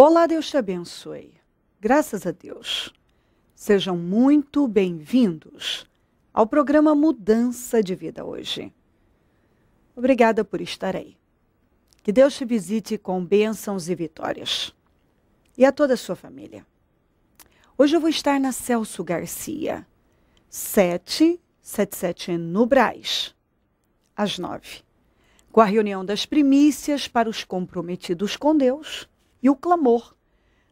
Olá, Deus te abençoe. Graças a Deus. Sejam muito bem-vindos ao programa Mudança de Vida hoje. Obrigada por estar aí. Que Deus te visite com bênçãos e vitórias. E a toda a sua família. Hoje eu vou estar na Celso Garcia, 777 no Braz, às 9, com a reunião das primícias para os comprometidos com Deus e o clamor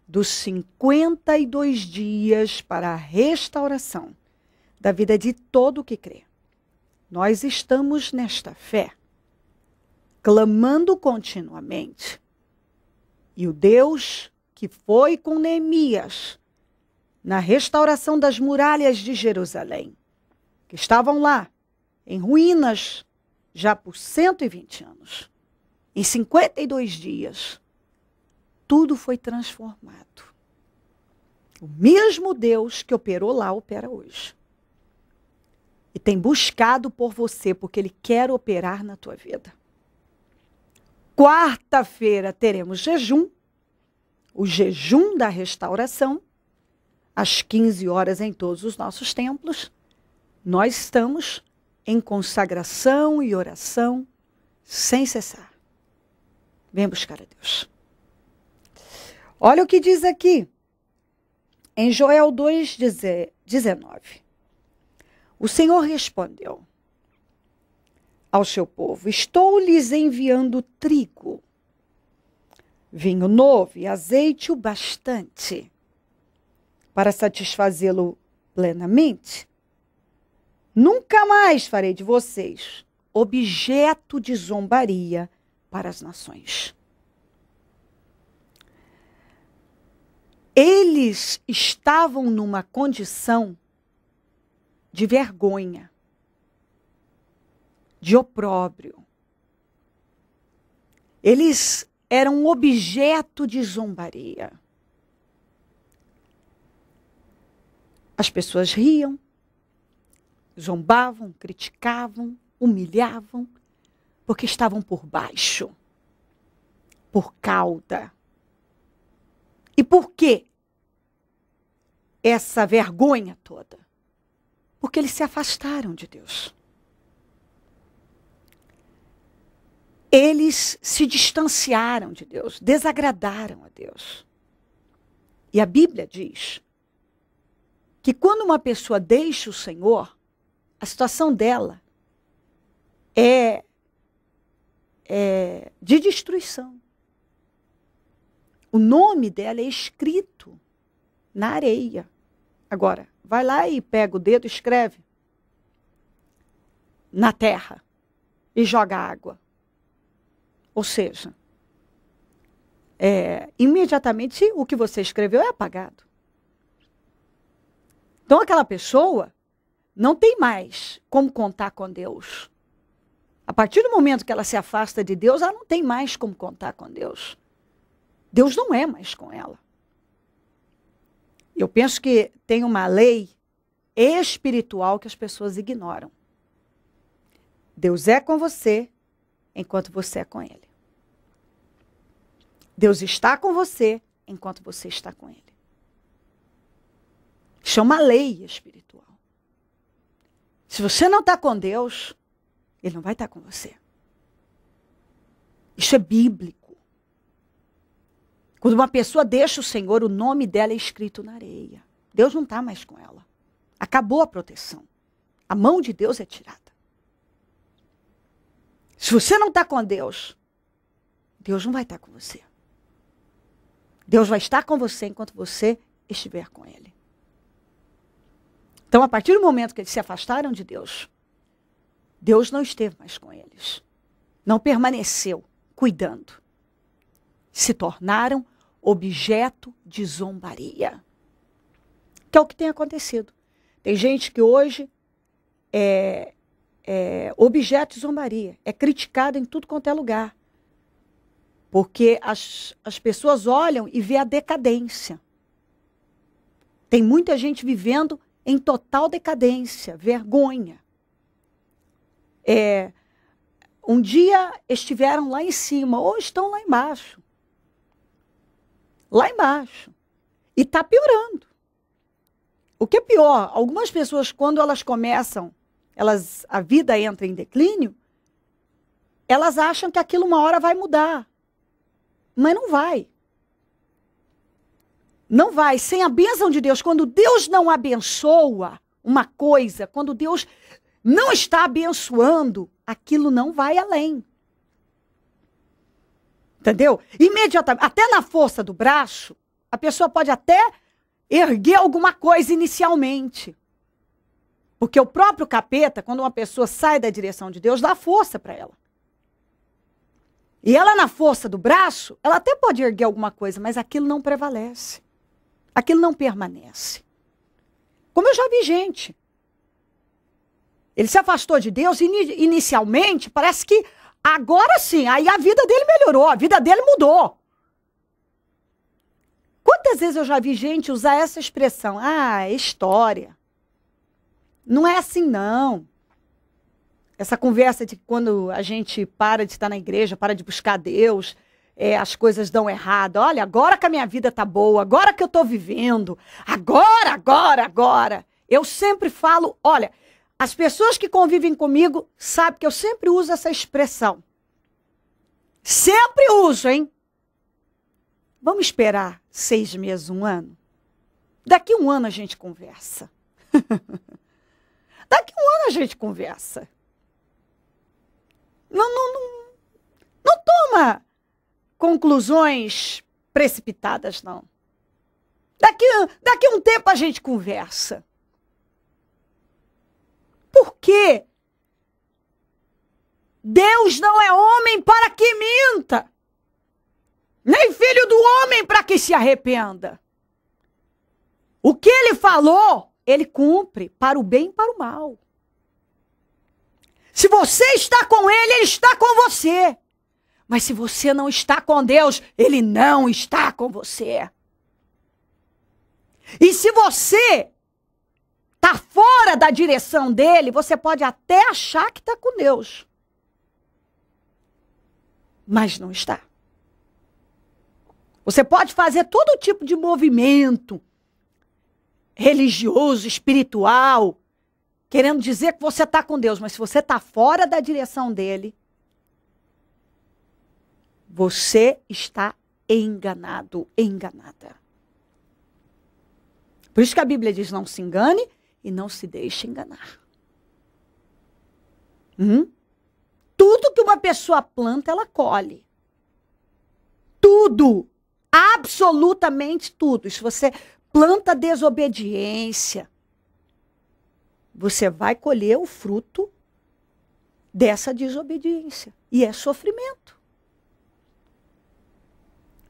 dos 52 dias para a restauração da vida de todo o que crê. Nós estamos nesta fé, clamando continuamente. E o Deus que foi com Neemias na restauração das muralhas de Jerusalém, que estavam lá, em ruínas, já por 120 anos, em 52 dias tudo foi transformado. O mesmo Deus que operou lá opera hoje. E tem buscado por você porque ele quer operar na tua vida. Quarta-feira teremos jejum, o jejum da restauração, às 15 horas em todos os nossos templos. Nós estamos em consagração e oração sem cessar. Vem buscar a Deus. Olha o que diz aqui, em Joel 2, 19. O Senhor respondeu ao seu povo: Estou lhes enviando trigo, vinho novo e azeite o bastante para satisfazê-lo plenamente. Nunca mais farei de vocês objeto de zombaria para as nações. Eles estavam numa condição de vergonha, de opróbrio. Eles eram objeto de zombaria. As pessoas riam, zombavam, criticavam, humilhavam, porque estavam por baixo, por cauda. E por que essa vergonha toda? Porque eles se afastaram de Deus. Eles se distanciaram de Deus, desagradaram a Deus. E a Bíblia diz que quando uma pessoa deixa o Senhor, a situação dela é, é de destruição. O nome dela é escrito na areia. Agora, vai lá e pega o dedo e escreve na terra e joga água. Ou seja, é, imediatamente o que você escreveu é apagado. Então aquela pessoa não tem mais como contar com Deus. A partir do momento que ela se afasta de Deus, ela não tem mais como contar com Deus. Deus não é mais com ela. Eu penso que tem uma lei espiritual que as pessoas ignoram. Deus é com você enquanto você é com Ele. Deus está com você enquanto você está com Ele. Isso é uma lei espiritual. Se você não está com Deus, Ele não vai estar tá com você. Isso é bíblico. Quando uma pessoa deixa o Senhor, o nome dela é escrito na areia. Deus não está mais com ela. Acabou a proteção. A mão de Deus é tirada. Se você não está com Deus, Deus não vai estar tá com você. Deus vai estar com você enquanto você estiver com Ele. Então, a partir do momento que eles se afastaram de Deus, Deus não esteve mais com eles. Não permaneceu cuidando se tornaram objeto de zombaria. Que é o que tem acontecido. Tem gente que hoje é, é objeto de zombaria, é criticada em tudo quanto é lugar. Porque as, as pessoas olham e vê a decadência. Tem muita gente vivendo em total decadência, vergonha. É, um dia estiveram lá em cima, ou estão lá embaixo lá embaixo. E está piorando. O que é pior, algumas pessoas, quando elas começam, elas, a vida entra em declínio, elas acham que aquilo uma hora vai mudar. Mas não vai. Não vai. Sem a bênção de Deus, quando Deus não abençoa uma coisa, quando Deus não está abençoando, aquilo não vai além. Entendeu? Imediatamente, até na força do braço, a pessoa pode até erguer alguma coisa inicialmente. Porque o próprio capeta, quando uma pessoa sai da direção de Deus, dá força para ela. E ela, na força do braço, ela até pode erguer alguma coisa, mas aquilo não prevalece. Aquilo não permanece. Como eu já vi gente. Ele se afastou de Deus e inicialmente parece que Agora sim, aí a vida dele melhorou, a vida dele mudou. Quantas vezes eu já vi gente usar essa expressão? Ah, é história. Não é assim, não. Essa conversa de quando a gente para de estar na igreja, para de buscar Deus, é, as coisas dão errado. Olha, agora que a minha vida tá boa, agora que eu estou vivendo, agora, agora, agora. Eu sempre falo, olha, as pessoas que convivem comigo sabem que eu sempre uso essa expressão. Sempre uso, hein? Vamos esperar seis meses, um ano? Daqui um ano a gente conversa. Daqui um ano a gente conversa. Não, não, não, não toma conclusões precipitadas, não. Daqui, daqui um tempo a gente conversa por quê? Deus não é homem para que minta, nem filho do homem para que se arrependa. O que ele falou, ele cumpre para o bem e para o mal. Se você está com ele, ele está com você. Mas se você não está com Deus, ele não está com você. E se você tá fora da direção dele, você pode até achar que está com Deus. Mas não está. Você pode fazer todo tipo de movimento religioso, espiritual, querendo dizer que você está com Deus, mas se você está fora da direção dele, você está enganado, enganada. Por isso que a Bíblia diz: não se engane, e não se deixe enganar. Hum? Tudo que uma pessoa planta, ela colhe. Tudo. Absolutamente tudo. Se você planta desobediência, você vai colher o fruto dessa desobediência. E é sofrimento.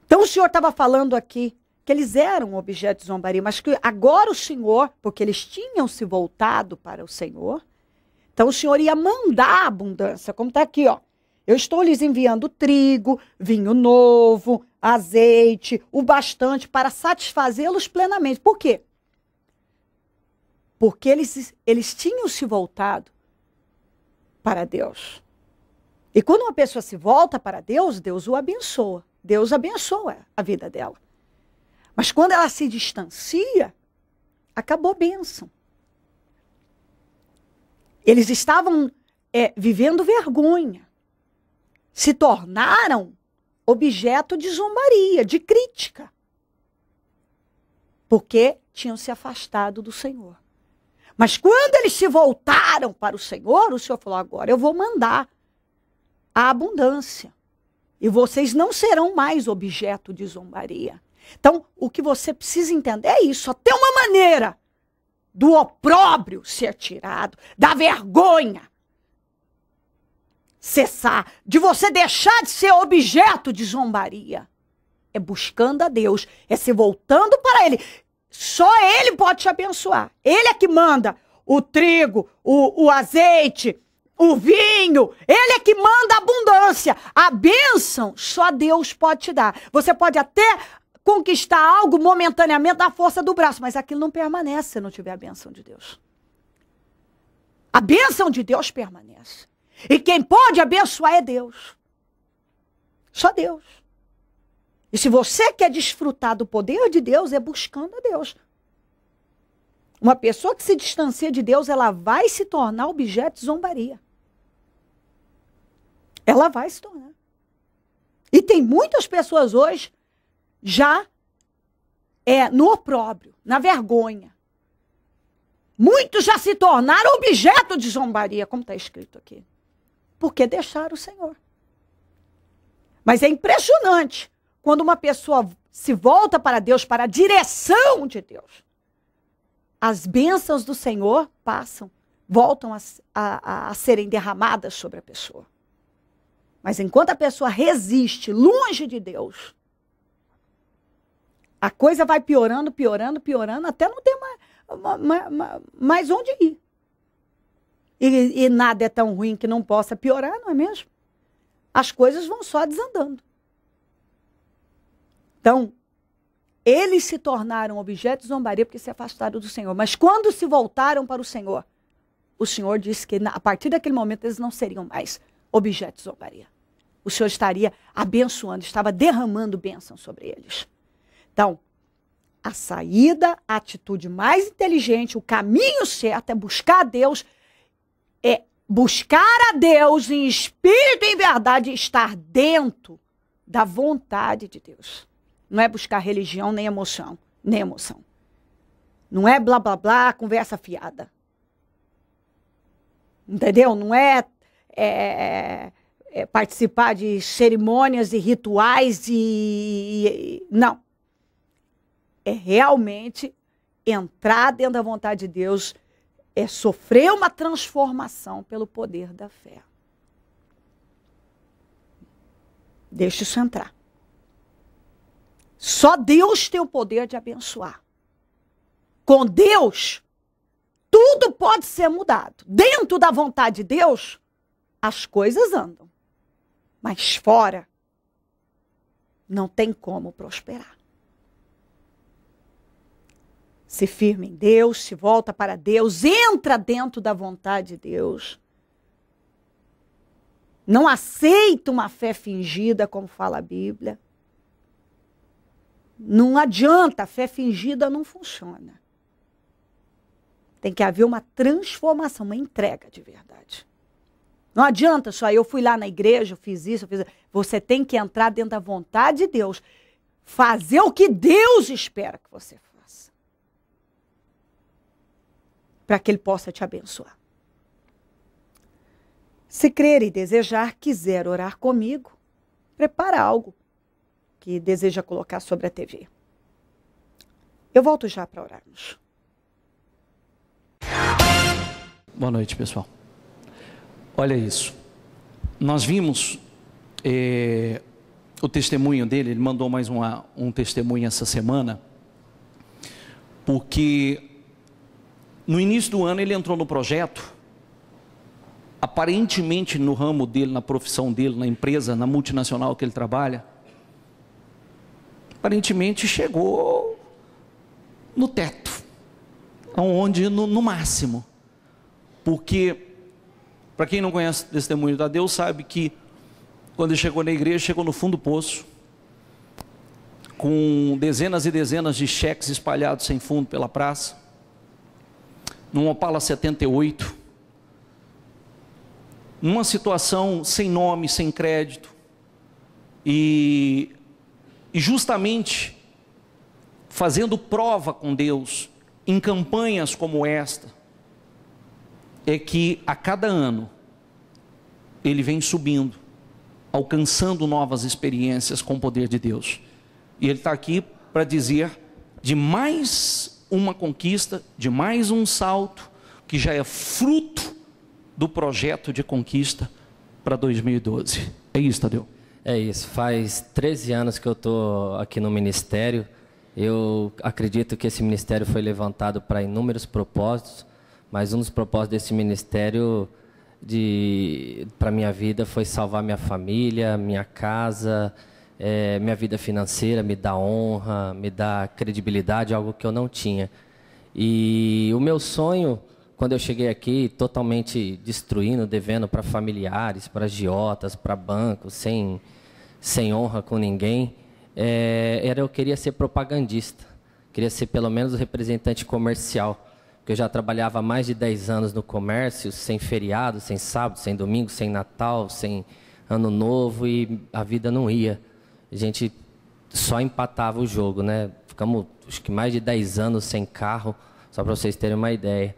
Então o senhor estava falando aqui que eles eram objeto de zombaria, mas que agora o Senhor, porque eles tinham se voltado para o Senhor, então o Senhor ia mandar a abundância, como está aqui, ó. Eu estou lhes enviando trigo, vinho novo, azeite, o bastante para satisfazê-los plenamente. Por quê? Porque eles, eles tinham se voltado para Deus. E quando uma pessoa se volta para Deus, Deus o abençoa. Deus abençoa a vida dela. Mas quando ela se distancia, acabou a bênção. Eles estavam é, vivendo vergonha. Se tornaram objeto de zombaria, de crítica. Porque tinham se afastado do Senhor. Mas quando eles se voltaram para o Senhor, o Senhor falou: agora eu vou mandar a abundância. E vocês não serão mais objeto de zombaria. Então, o que você precisa entender é isso. Até uma maneira do opróbrio ser tirado, da vergonha cessar, de você deixar de ser objeto de zombaria. É buscando a Deus, é se voltando para Ele. Só Ele pode te abençoar. Ele é que manda o trigo, o, o azeite, o vinho. Ele é que manda a abundância. A bênção só Deus pode te dar. Você pode até conquistar algo momentaneamente da força do braço, mas aquilo não permanece se não tiver a bênção de Deus. A bênção de Deus permanece. E quem pode abençoar é Deus. Só Deus. E se você quer desfrutar do poder de Deus, é buscando a Deus. Uma pessoa que se distancia de Deus, ela vai se tornar objeto de zombaria. Ela vai se tornar. E tem muitas pessoas hoje já é no opróbrio, na vergonha. Muitos já se tornaram objeto de zombaria, como está escrito aqui, porque deixaram o Senhor. Mas é impressionante quando uma pessoa se volta para Deus, para a direção de Deus. As bênçãos do Senhor passam, voltam a, a, a serem derramadas sobre a pessoa. Mas enquanto a pessoa resiste longe de Deus, a coisa vai piorando, piorando, piorando, até não ter mais, mais, mais onde ir. E, e, nada é tão ruim que não possa piorar, não é mesmo? As coisas vão só desandando. Então, eles se tornaram objeto de zombaria porque se afastaram do Senhor. Mas quando se voltaram para o Senhor, o Senhor disse que a partir daquele momento eles não seriam mais objeto de zombaria. O Senhor estaria abençoando, estava derramando bênção sobre eles. Então, a saída, a atitude mais inteligente, o caminho certo é buscar a Deus, é buscar a Deus em espírito e em verdade, estar dentro da vontade de Deus. Não é buscar religião nem emoção, nem emoção. Não é blá blá blá, conversa fiada. Entendeu? Não é, é, é, é participar de cerimônias e rituais e, e não é realmente entrar dentro da vontade de Deus, é sofrer uma transformação pelo poder da fé. Deixa isso entrar. Só Deus tem o poder de abençoar. Com Deus, tudo pode ser mudado. Dentro da vontade de Deus, as coisas andam. Mas fora, não tem como prosperar se firme em Deus, se volta para Deus, entra dentro da vontade de Deus. Não aceita uma fé fingida, como fala a Bíblia. Não adianta, a fé fingida não funciona. Tem que haver uma transformação, uma entrega de verdade. Não adianta só eu fui lá na igreja, eu fiz isso, eu fiz isso. Você tem que entrar dentro da vontade de Deus, fazer o que Deus espera que você faça. para que Ele possa te abençoar. Se crer e desejar, quiser orar comigo, prepara algo que deseja colocar sobre a TV. Eu volto já para orarmos. Boa noite, pessoal. Olha isso. Nós vimos eh, o testemunho dele, ele mandou mais uma, um testemunho essa semana, porque no início do ano ele entrou no projeto, aparentemente no ramo dele, na profissão dele, na empresa, na multinacional que ele trabalha, aparentemente chegou no teto, aonde no, no máximo, porque para quem não conhece o testemunho da Deus sabe que quando ele chegou na igreja chegou no fundo do poço com dezenas e dezenas de cheques espalhados sem fundo pela praça num Opala 78, numa situação sem nome, sem crédito. E, e justamente fazendo prova com Deus em campanhas como esta, é que a cada ano ele vem subindo, alcançando novas experiências com o poder de Deus. E ele está aqui para dizer de mais uma conquista, de mais um salto, que já é fruto do projeto de conquista para 2012. É isso, Tadeu? É isso. Faz 13 anos que eu estou aqui no ministério. Eu acredito que esse ministério foi levantado para inúmeros propósitos, mas um dos propósitos desse ministério de para minha vida foi salvar minha família, minha casa, é, minha vida financeira, me dá honra, me dá credibilidade, algo que eu não tinha. E o meu sonho, quando eu cheguei aqui, totalmente destruindo, devendo para familiares, para agiotas, para bancos, sem, sem honra com ninguém, é, era eu queria ser propagandista, queria ser pelo menos representante comercial, porque eu já trabalhava mais de 10 anos no comércio, sem feriado, sem sábado, sem domingo, sem Natal, sem Ano Novo, e a vida não ia a gente só empatava o jogo, né? Ficamos acho que mais de 10 anos sem carro, só para vocês terem uma ideia.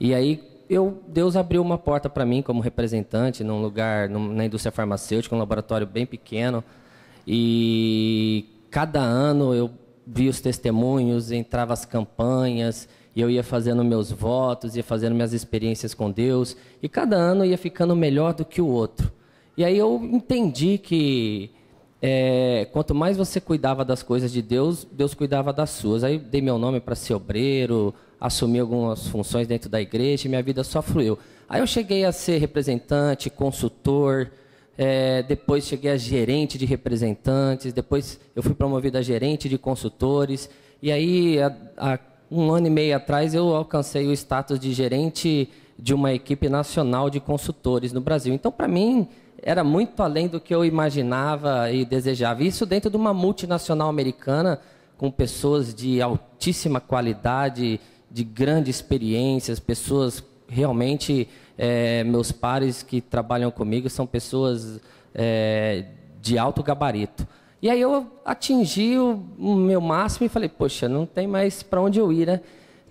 E aí eu, Deus abriu uma porta para mim como representante num lugar, num, na indústria farmacêutica, um laboratório bem pequeno. E cada ano eu via os testemunhos, entrava as campanhas, e eu ia fazendo meus votos, ia fazendo minhas experiências com Deus, e cada ano ia ficando melhor do que o outro. E aí eu entendi que é, quanto mais você cuidava das coisas de Deus, Deus cuidava das suas. Aí dei meu nome para ser obreiro, assumi algumas funções dentro da igreja e minha vida só fluiu. Aí eu cheguei a ser representante, consultor, é, depois cheguei a gerente de representantes, depois eu fui promovido a gerente de consultores, e aí há um ano e meio atrás eu alcancei o status de gerente de uma equipe nacional de consultores no Brasil. Então, para mim, era muito além do que eu imaginava e desejava. Isso dentro de uma multinacional americana, com pessoas de altíssima qualidade, de grande experiência, pessoas realmente, é, meus pares que trabalham comigo são pessoas é, de alto gabarito. E aí eu atingi o, meu máximo e falei, poxa, não tem mais para onde eu ir, né?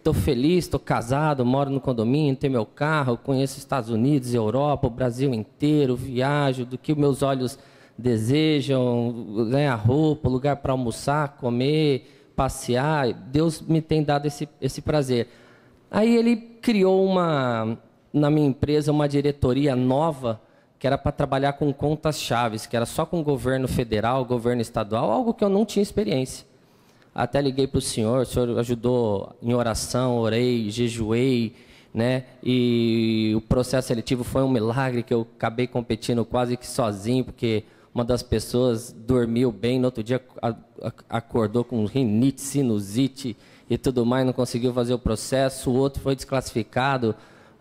estou feliz, estou casado, moro no condomínio, tenho meu carro, conheço Estados Unidos, Europa, o Brasil inteiro, viajo, do que meus olhos desejam, né, roupa, lugar para almoçar, comer, passear. Deus me tem dado esse, esse prazer. Aí ele criou uma, na minha empresa, uma diretoria nova que era para trabalhar com contas chaves, que era só com governo federal, governo estadual, algo que eu não tinha experiência. Até liguei para o senhor, o senhor ajudou em oração, orei, jejuei, né? E o processo seletivo foi um milagre que eu acabei competindo quase que sozinho, porque uma das pessoas dormiu bem, no outro dia acordou com rinite, sinusite e tudo mais, não conseguiu fazer o processo, o outro foi desclassificado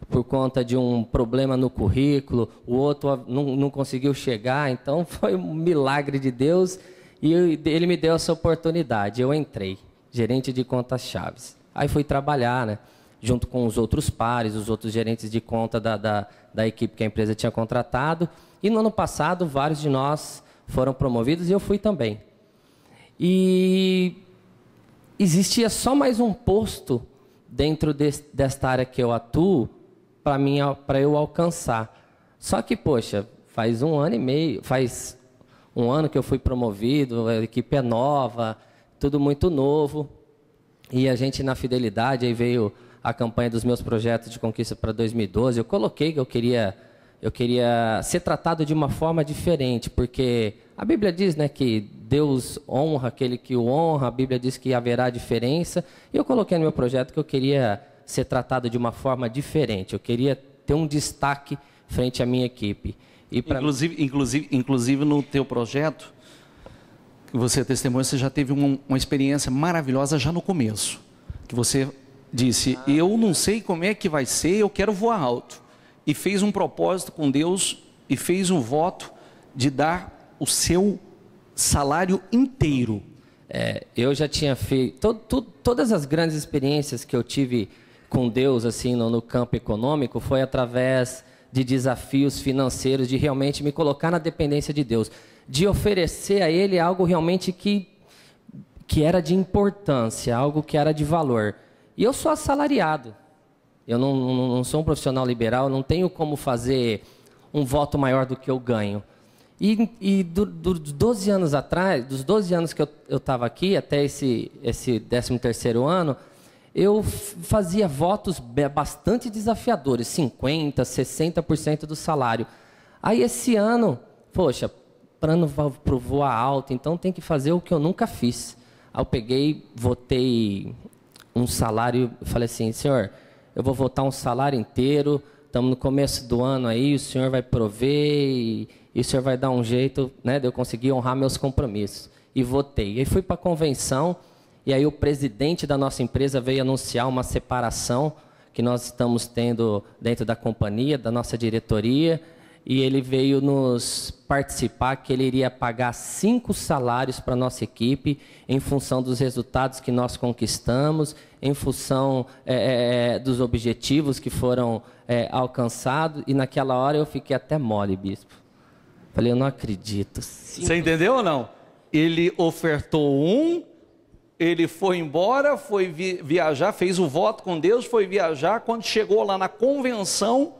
por conta de um problema no currículo, o outro não, não conseguiu chegar, então foi um milagre de Deus e eu, ele me deu essa oportunidade. Eu entrei, gerente de contas chaves. Aí fui trabalhar, né? Junto com os outros pares, os outros gerentes de conta da, da, da equipe que a empresa tinha contratado. E no ano passado, vários de nós foram promovidos e eu fui também. E existia só mais um posto dentro de, desta área que eu atuo para eu alcançar. Só que, poxa, faz um ano e meio, faz um ano que eu fui promovido, a equipe é nova, tudo muito novo. E a gente, na fidelidade, aí veio a campanha dos meus projetos de conquista para 2012. Eu coloquei que eu queria, eu queria ser tratado de uma forma diferente, porque a Bíblia diz né, que Deus honra aquele que o honra, a Bíblia diz que haverá diferença. E eu coloquei no meu projeto que eu queria ser tratado de uma forma diferente, eu queria ter um destaque frente à minha equipe. Pra... Inclusive, inclusive, inclusive no teu projeto, que você é testemunha, você já teve uma, uma experiência maravilhosa já no começo, que você disse, ah. eu não sei como é que vai ser, eu quero voar alto. E fez um propósito com Deus e fez um voto de dar o seu salário inteiro. É, eu já tinha feito to, to, todas as grandes experiências que eu tive com Deus assim no, no campo econômico foi através de desafios financeiros, de realmente me colocar na dependência de Deus, de oferecer a Ele algo realmente que, que era de importância, algo que era de valor. E eu sou assalariado, eu não, não, não sou um profissional liberal, não tenho como fazer um voto maior do que eu ganho. E, e do, dos 12 anos atrás, dos 12 anos que eu estava aqui, até esse, esse 13 terceiro ano, eu fazia votos bastante desafiadores, 50%, 60% do salário. Aí esse ano, poxa, plano para voar alto, então tem que fazer o que eu nunca fiz. Aí eu peguei, votei um salário, falei assim, senhor, eu vou votar um salário inteiro, estamos no começo do ano aí, o senhor vai prover e, e o senhor vai dar um jeito né, de eu conseguir honrar meus compromissos. E votei. Aí fui para a convenção e aí o presidente da nossa empresa veio anunciar uma separação que nós estamos tendo dentro da companhia, da nossa diretoria, e ele veio nos participar que ele iria pagar cinco salários para nossa equipe em função dos resultados que nós conquistamos, em função é, é, é, dos objetivos que foram é, alcançados. E naquela hora eu fiquei até mole, bispo. Falei, eu não acredito. Cinco... Você entendeu ou não? Ele ofertou um ele foi embora, foi viajar, fez o voto com Deus, foi viajar. Quando chegou lá na convenção,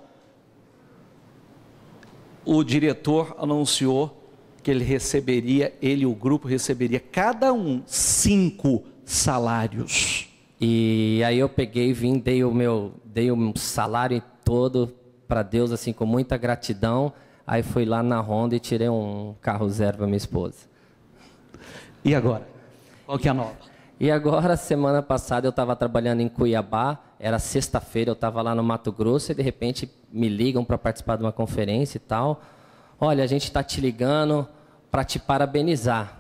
o diretor anunciou que ele receberia, ele e o grupo receberia cada um cinco salários. E aí eu peguei vim, dei o meu, dei o salário todo para Deus assim com muita gratidão. Aí fui lá na Honda e tirei um carro zero para minha esposa. E agora? Qual que é a nova? E agora, semana passada, eu estava trabalhando em Cuiabá, era sexta-feira, eu estava lá no Mato Grosso e de repente me ligam para participar de uma conferência e tal. Olha, a gente está te ligando para te parabenizar.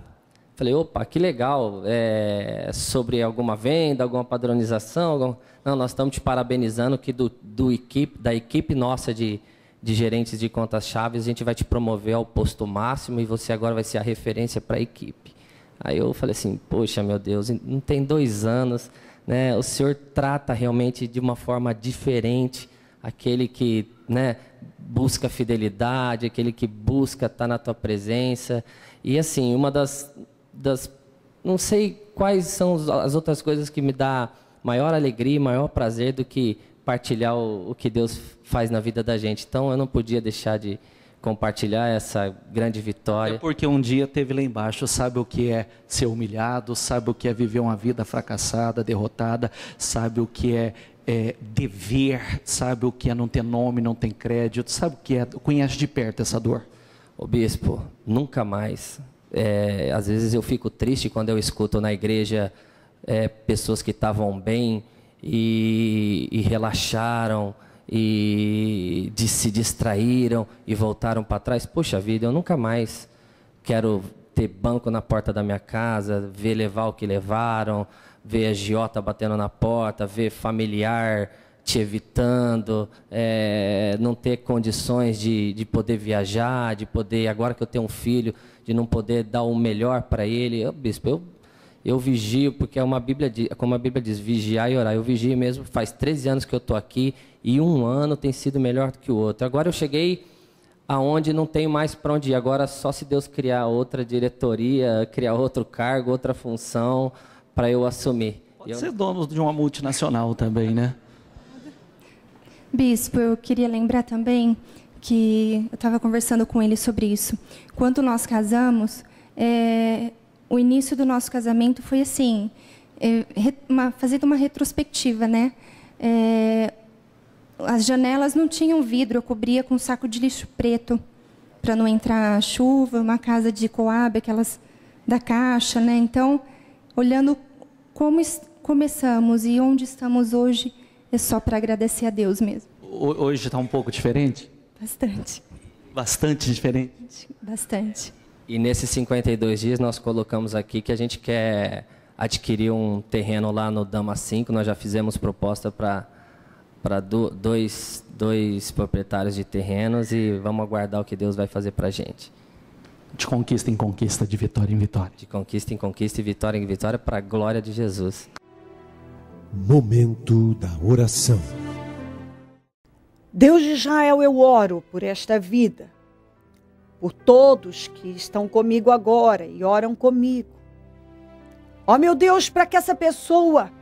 Falei, opa, que legal, é, sobre alguma venda, alguma padronização. Algum... Não, nós estamos te parabenizando que do, do equipe, da equipe nossa de, de gerentes de contas-chave, a gente vai te promover ao posto máximo e você agora vai ser a referência para a equipe. Aí eu falei assim, poxa, meu Deus, não tem dois anos, né? O Senhor trata realmente de uma forma diferente aquele que, né, busca fidelidade, aquele que busca estar tá na tua presença. E assim, uma das, das não sei quais são as outras coisas que me dá maior alegria, maior prazer do que partilhar o, o que Deus faz na vida da gente. Então eu não podia deixar de compartilhar essa grande vitória. É porque um dia teve lá embaixo, sabe o que é ser humilhado, sabe o que é viver uma vida fracassada, derrotada, sabe o que é, é dever, sabe o que é não ter nome, não ter crédito, sabe o que é, conhece de perto essa dor. O bispo, nunca mais. É, às vezes eu fico triste quando eu escuto na igreja é, pessoas que estavam bem e, e relaxaram, e de, se distraíram e voltaram para trás. Poxa vida, eu nunca mais quero ter banco na porta da minha casa, ver levar o que levaram, ver a giota batendo na porta, ver familiar te evitando, é, não ter condições de, de poder viajar, de poder, agora que eu tenho um filho, de não poder dar o melhor para ele. Eu, bispo, eu eu vigio, porque é uma Bíblia, é como a Bíblia diz, vigiar e orar. Eu vigio mesmo, faz 13 anos que eu estou aqui e um ano tem sido melhor do que o outro. Agora eu cheguei aonde não tenho mais para onde ir. Agora, só se Deus criar outra diretoria, criar outro cargo, outra função para eu assumir. Pode eu... ser dono de uma multinacional também, né? Bispo, eu queria lembrar também que eu estava conversando com ele sobre isso. Quando nós casamos, é, o início do nosso casamento foi assim, é, uma, fazendo uma retrospectiva, né? É, as janelas não tinham vidro, eu cobria com um saco de lixo preto para não entrar chuva, uma casa de coab, aquelas da caixa, né? Então, olhando como começamos e onde estamos hoje, é só para agradecer a Deus mesmo. Hoje está um pouco diferente? Bastante. Bastante diferente? Bastante. E nesses 52 dias nós colocamos aqui que a gente quer adquirir um terreno lá no Dama 5. Nós já fizemos proposta para para do, dois, dois proprietários de terrenos e vamos aguardar o que Deus vai fazer para a gente. De conquista em conquista, de vitória em vitória. De conquista em conquista e vitória em vitória para a glória de Jesus. Momento da oração. Deus de Israel, eu oro por esta vida por todos que estão comigo agora e oram comigo. Ó oh, meu Deus, para que essa pessoa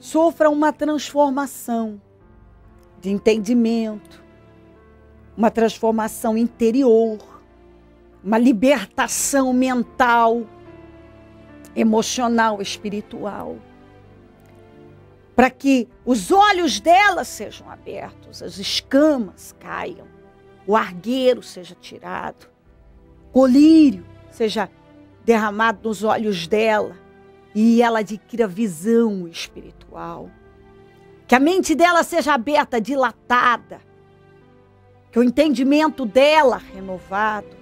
sofra uma transformação de entendimento, uma transformação interior, uma libertação mental, emocional, espiritual. Para que os olhos dela sejam abertos, as escamas caiam, o argueiro seja tirado, colírio seja derramado nos olhos dela e ela adquira visão espiritual. Que a mente dela seja aberta, dilatada. Que o entendimento dela renovado.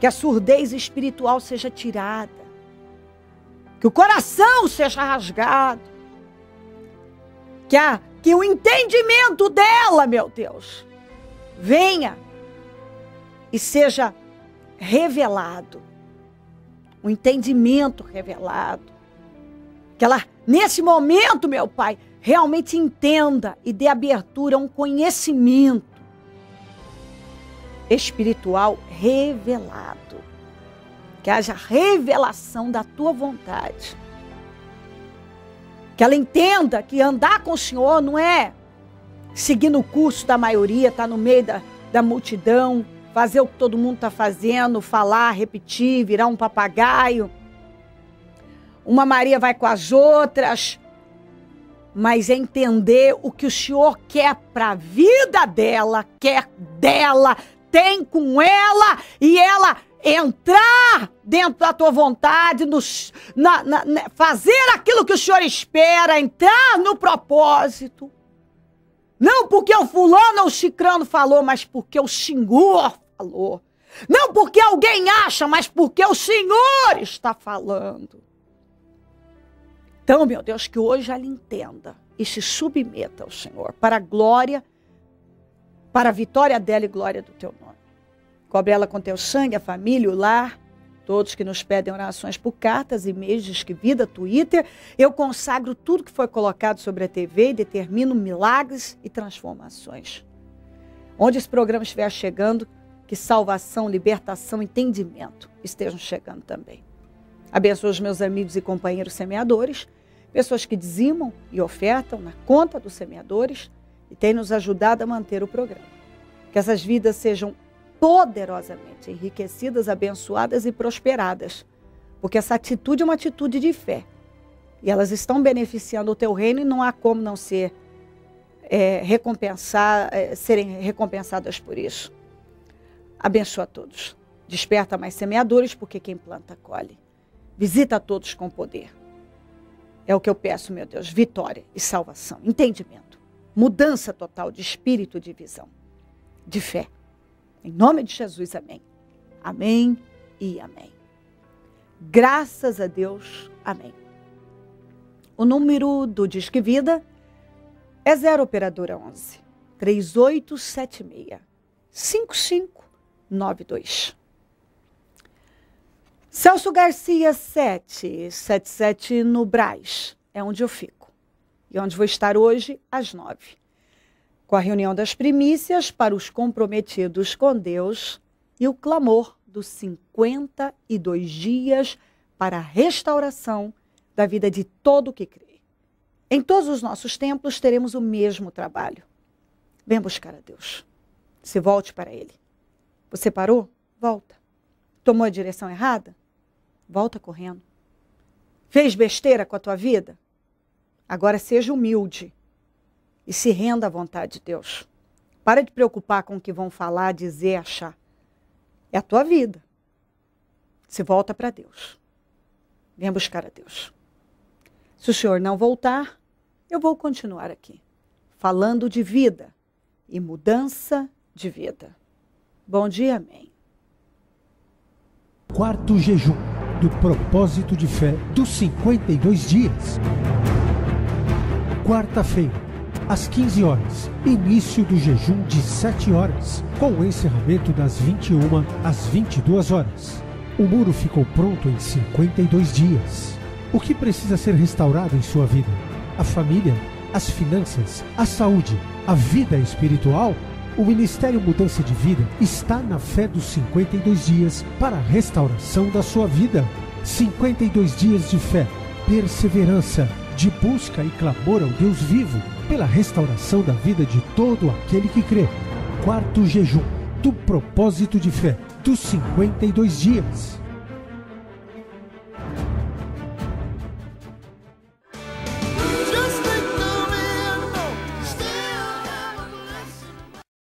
Que a surdez espiritual seja tirada. Que o coração seja rasgado. Que, a, que o entendimento dela, meu Deus, venha e seja revelado, um entendimento revelado. Que ela, nesse momento, meu Pai, realmente entenda e dê abertura a um conhecimento espiritual revelado. Que haja revelação da tua vontade. Que ela entenda que andar com o Senhor não é seguindo o curso da maioria, estar tá no meio da, da multidão, fazer o que todo mundo está fazendo, falar, repetir, virar um papagaio. Uma Maria vai com as outras, mas é entender o que o Senhor quer para a vida dela, quer dela, tem com ela e ela entrar dentro da tua vontade, na, na, fazer aquilo que o Senhor espera, entrar no propósito. Não porque o fulano ou o chicrano falou, mas porque o Senhor falou. Não porque alguém acha, mas porque o Senhor está falando. Então, meu Deus, que hoje ela entenda e se submeta ao Senhor para a glória, para a vitória dela e glória do teu nome. Cobre ela com teu sangue, a família, o lar, todos que nos pedem orações por cartas, e-mails, disque vida, Twitter. Eu consagro tudo que foi colocado sobre a TV e determino milagres e transformações. Onde esse programa estiver chegando, que salvação, libertação, entendimento estejam chegando também. Abençoa os meus amigos e companheiros semeadores, pessoas que dizimam e ofertam na conta dos semeadores e têm nos ajudado a manter o programa. Que essas vidas sejam poderosamente enriquecidas, abençoadas e prosperadas, porque essa atitude é uma atitude de fé. E elas estão beneficiando o teu reino e não há como não ser é, recompensar, é, serem recompensadas por isso. Abençoa a todos. Desperta mais semeadores, porque quem planta, colhe. Visita a todos com poder. É o que eu peço, meu Deus: vitória e salvação, entendimento, mudança total de espírito, de visão, de fé. Em nome de Jesus, amém. Amém e amém. Graças a Deus, amém. O número do Disque Vida é 0 Operadora 11 3876 55 92. Celso Garcia 7, 77 no Braz, é onde eu fico. E onde vou estar hoje, às 9. Com a reunião das primícias para os comprometidos com Deus e o clamor dos 52 dias para a restauração da vida de todo o que crê. Em todos os nossos templos teremos o mesmo trabalho. Vem buscar a Deus. Se volte para Ele. Você parou? Volta. Tomou a direção errada? Volta correndo. Fez besteira com a tua vida? Agora seja humilde e se renda à vontade de Deus. Para de preocupar com o que vão falar, dizer, achar. É a tua vida. Se volta para Deus. Venha buscar a Deus. Se o senhor não voltar, eu vou continuar aqui, falando de vida e mudança de vida. Bom dia, amém. Quarto jejum do propósito de fé dos 52 dias. Quarta-feira, às 15 horas, início do jejum de 7 horas, com o encerramento das 21 às 22 horas. O muro ficou pronto em 52 dias. O que precisa ser restaurado em sua vida? A família, as finanças, a saúde, a vida espiritual? O Ministério Mudança de Vida está na fé dos 52 dias para a restauração da sua vida. 52 dias de fé, perseverança, de busca e clamor ao Deus vivo pela restauração da vida de todo aquele que crê. Quarto jejum do propósito de fé dos 52 dias.